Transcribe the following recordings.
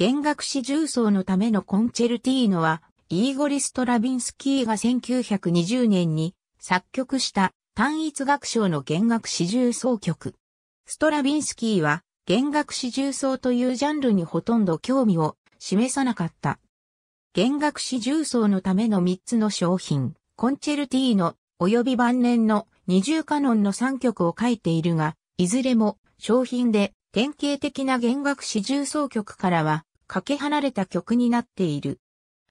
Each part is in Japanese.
弦楽四重奏のためのコンチェルティーノは、イーゴリ・ストラビンスキーが1920年に作曲した単一楽章の弦楽四重奏曲。ストラビンスキーは弦楽四重奏というジャンルにほとんど興味を示さなかった。弦楽四重奏のための3つの商品、コンチェルティーノ及び晩年の二重カノンの3曲を書いているが、いずれも商品で典型的な弦楽四重奏曲からはかけ離れた曲になっている。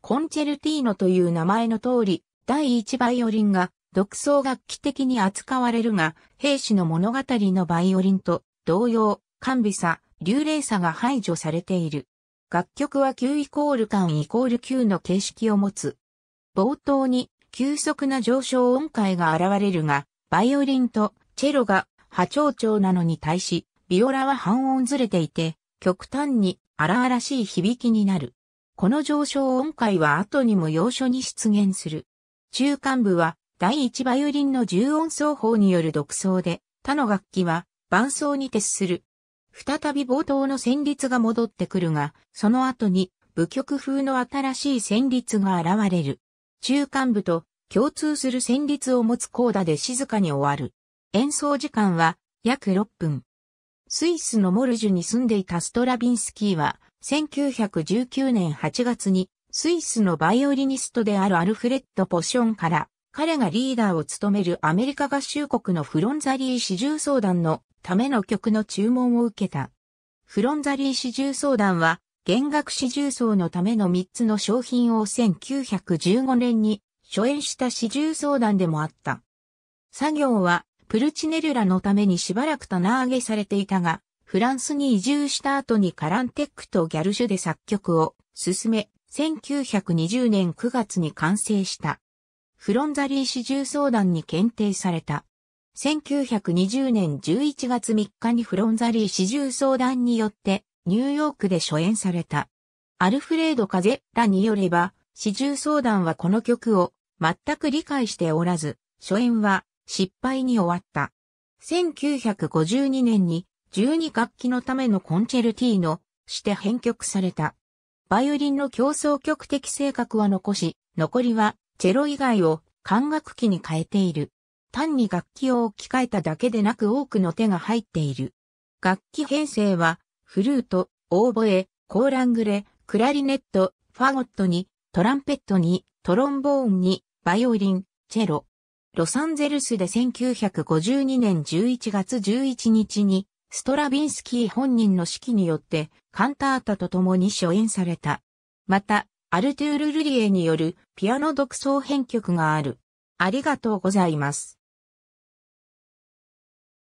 コンチェルティーノという名前の通り、第一バイオリンが独奏楽器的に扱われるが、兵士の物語のバイオリンと同様、完備さ、流麗さが排除されている。楽曲は9イコール間イコール9の形式を持つ。冒頭に急速な上昇音階が現れるが、バイオリンとチェロが波長長なのに対し、ビオラは半音ずれていて、極端に荒々しい響きになる。この上昇音階は後にも要所に出現する。中間部は第一バイオリンの重音奏法による独奏で、他の楽器は伴奏に徹する。再び冒頭の旋律が戻ってくるが、その後に部曲風の新しい旋律が現れる。中間部と共通する旋律を持つコーダで静かに終わる。演奏時間は約6分。スイスのモルジュに住んでいたストラビンスキーは、1919年8月に、スイスのバイオリニストであるアルフレッド・ポションから、彼がリーダーを務めるアメリカ合衆国のフロンザリー四重相談のための曲の注文を受けた。フロンザリー四重相談は、弦楽四重奏のための3つの商品を1915年に初演した四重相談でもあった。作業はプルチネルラのためにしばらく棚上げされていたが、フランスに移住した後にカランテックとギャルシュで作曲を進め、1920年9月に完成した。フロンザリー始終相談に検定された。1920年11月3日にフロンザリー始終相談によってニューヨークで初演された。アルフレード・カゼラによれば、始終相談はこの曲を全く理解しておらず、初演は失敗に終わった。1952年に12楽器のためのコンチェルティーノして編曲された。バイオリンの競争曲的性格は残し、残りはチェロ以外を管楽器に変えている。単に楽器を置き換えただけでなく多くの手が入っている。楽器編成は、フルート、オーボエ、コーラングレ、クラリネット、ファゴットに、トランペットに、トロンボーンに、バイオリン、チェロ、ロサンゼルスで1952年11月11日に、ストラビンスキー本人の指揮によって、カンタータと共に初演された。また、アルトゥール・ルリエによるピアノ独奏編曲がある。ありがとうございます。